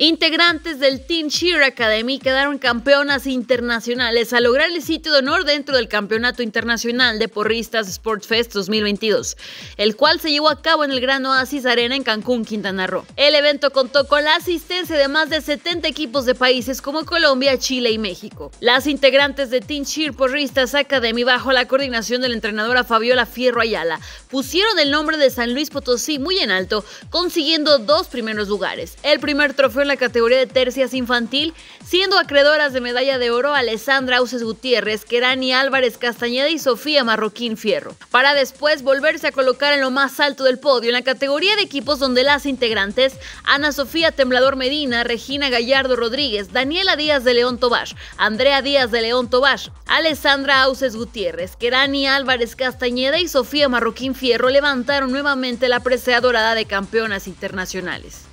Integrantes del Team Cheer Academy quedaron campeonas internacionales al lograr el sitio de honor dentro del Campeonato Internacional de Porristas Sportfest 2022, el cual se llevó a cabo en el Gran Oasis Arena en Cancún, Quintana Roo. El evento contó con la asistencia de más de 70 equipos de países como Colombia, Chile y México. Las integrantes de Team Cheer Porristas Academy, bajo la coordinación de la entrenadora Fabiola Fierro Ayala, pusieron el nombre de San Luis Potosí muy en alto, consiguiendo dos primeros lugares. El primer trofeo la categoría de tercias infantil, siendo acreedoras de medalla de oro Alessandra Auses Gutiérrez, Kerani Álvarez Castañeda y Sofía Marroquín Fierro, para después volverse a colocar en lo más alto del podio en la categoría de equipos donde las integrantes Ana Sofía Temblador Medina, Regina Gallardo Rodríguez, Daniela Díaz de León Tobás, Andrea Díaz de León Tobar, Alessandra Auses Gutiérrez, Kerani Álvarez Castañeda y Sofía Marroquín Fierro levantaron nuevamente la presea dorada de campeonas internacionales.